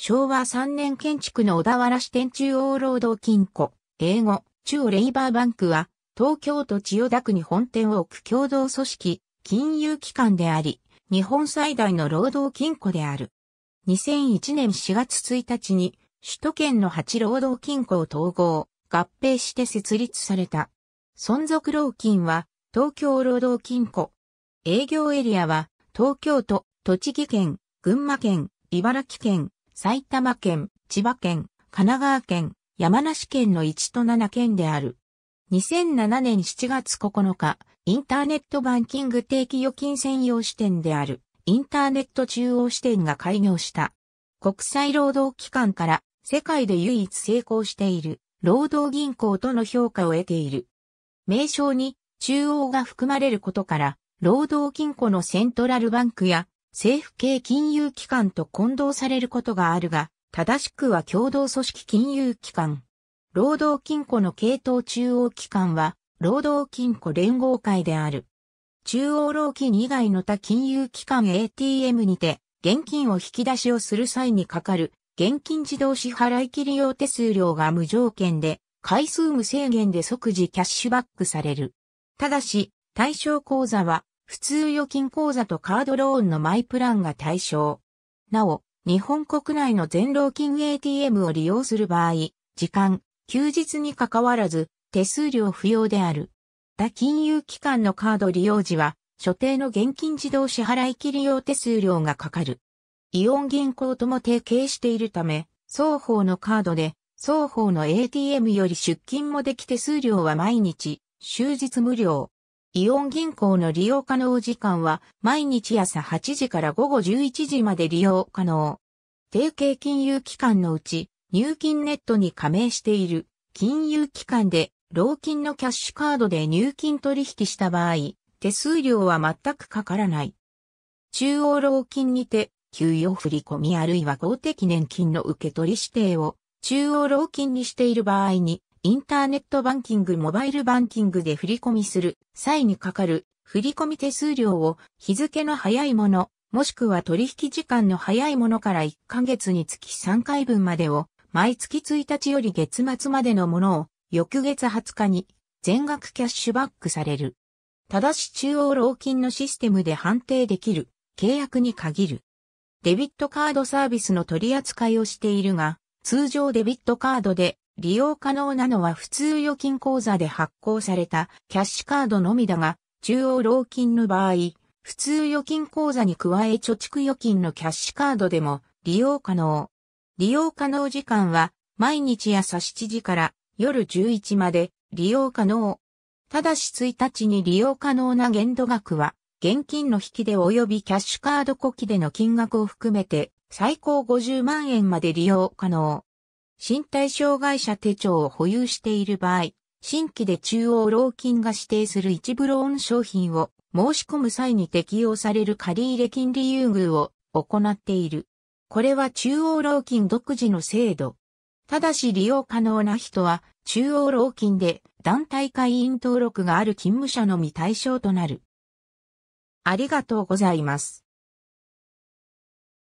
昭和3年建築の小田原支店中央労働金庫、英語、中央レイバーバンクは、東京都千代田区に本店を置く共同組織、金融機関であり、日本最大の労働金庫である。2001年4月1日に、首都圏の8労働金庫を統合、合併して設立された。存続労金は、東京労働金庫。営業エリアは、東京都、栃木県、群馬県、茨城県、埼玉県、千葉県、神奈川県、山梨県の1と7県である。2007年7月9日、インターネットバンキング定期預金専用支店である、インターネット中央支店が開業した。国際労働機関から世界で唯一成功している労働銀行との評価を得ている。名称に中央が含まれることから、労働金庫のセントラルバンクや政府系金融機関と混同されることがあるが、正しくは共同組織金融機関。労働金庫の系統中央機関は、労働金庫連合会である。中央労金以外の他金融機関 ATM にて、現金を引き出しをする際にかかる、現金自動支払い切用手数料が無条件で、回数無制限で即時キャッシュバックされる。ただし、対象口座は普通預金口座とカードローンのマイプランが対象。なお、日本国内の全料金 ATM を利用する場合、時間、休日に関わらず、手数料不要である。他金融機関のカード利用時は、所定の現金自動支払い切り用手数料がかかる。イオン銀行とも提携しているため、双方のカードで、双方の ATM より出金もでき手数料は毎日、終日無料。イオン銀行の利用可能時間は毎日朝8時から午後11時まで利用可能。提携金融機関のうち入金ネットに加盟している金融機関で老金のキャッシュカードで入金取引した場合、手数料は全くかからない。中央老金にて給与振込あるいは公的年金の受取指定を中央老金にしている場合にインターネットバンキングモバイルバンキングで振り込みする際にかかる振り込み手数料を日付の早いもの、もしくは取引時間の早いものから1ヶ月につき3回分までを毎月1日より月末までのものを翌月20日に全額キャッシュバックされる。ただし中央老金のシステムで判定できる契約に限る。デビットカードサービスの取り扱いをしているが、通常デビットカードで利用可能なのは普通預金口座で発行されたキャッシュカードのみだが、中央老金の場合、普通預金口座に加え貯蓄預金のキャッシュカードでも利用可能。利用可能時間は毎日朝7時から夜11まで利用可能。ただし1日に利用可能な限度額は現金の引き出及びキャッシュカード呼気での金額を含めて最高50万円まで利用可能。身体障害者手帳を保有している場合、新規で中央老金が指定する一部ローン商品を申し込む際に適用される借入金利優遇を行っている。これは中央老金独自の制度。ただし利用可能な人は中央老金で団体会員登録がある勤務者のみ対象となる。ありがとうございます。